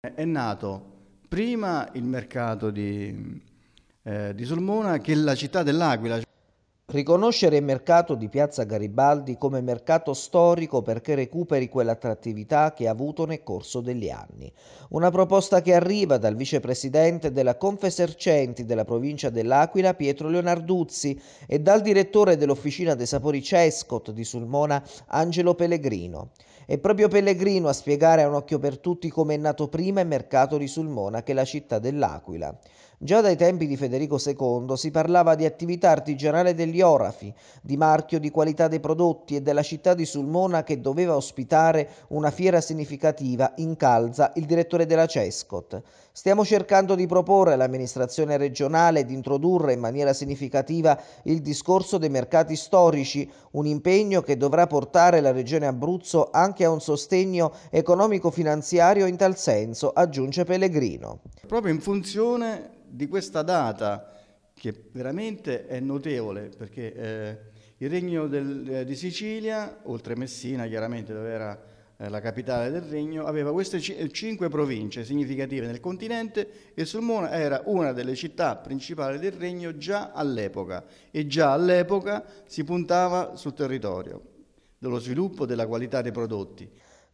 È nato prima il mercato di, eh, di Sulmona che la città dell'Aquila. Riconoscere il mercato di Piazza Garibaldi come mercato storico perché recuperi quell'attrattività che ha avuto nel corso degli anni. Una proposta che arriva dal vicepresidente della Confesercenti della provincia dell'Aquila Pietro Leonarduzzi e dal direttore dell'Officina dei Sapori Cescot di Sulmona Angelo Pellegrino. È proprio Pellegrino a spiegare a un occhio per tutti come è nato prima il mercato di Sulmona che la città dell'Aquila. Già dai tempi di Federico II si parlava di attività artigianale degli orafi, di marchio di qualità dei prodotti e della città di Sulmona che doveva ospitare una fiera significativa, incalza il direttore della Cescot. Stiamo cercando di proporre all'amministrazione regionale di introdurre in maniera significativa il discorso dei mercati storici, un impegno che dovrà portare la regione Abruzzo anche a un sostegno economico-finanziario in tal senso, aggiunge Pellegrino. Proprio in funzione di questa data che veramente è notevole perché eh, il regno del, eh, di Sicilia, oltre Messina chiaramente dove era eh, la capitale del regno, aveva queste eh, cinque province significative nel continente e Sulmona era una delle città principali del regno già all'epoca e già all'epoca si puntava sul territorio, dello sviluppo della qualità dei prodotti.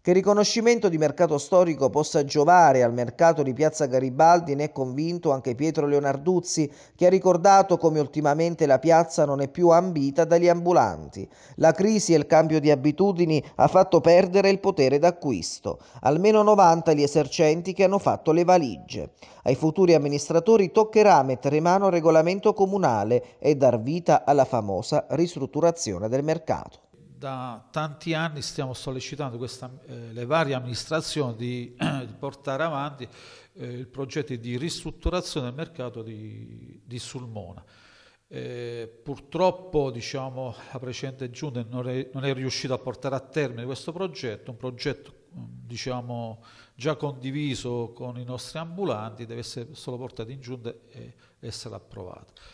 Che il riconoscimento di mercato storico possa giovare al mercato di Piazza Garibaldi ne è convinto anche Pietro Leonarduzzi, che ha ricordato come ultimamente la piazza non è più ambita dagli ambulanti. La crisi e il cambio di abitudini ha fatto perdere il potere d'acquisto. Almeno 90 gli esercenti che hanno fatto le valigie. Ai futuri amministratori toccherà mettere mano al regolamento comunale e dar vita alla famosa ristrutturazione del mercato da tanti anni stiamo sollecitando questa, eh, le varie amministrazioni di, di portare avanti eh, il progetto di ristrutturazione del mercato di, di Sulmona. Eh, purtroppo diciamo, la precedente giunta non è, non è, riuscita a portare a termine questo progetto, un progetto mm, diciamo, già condiviso con i nostri ambulanti, deve essere solo portato in giunta e essere approvato.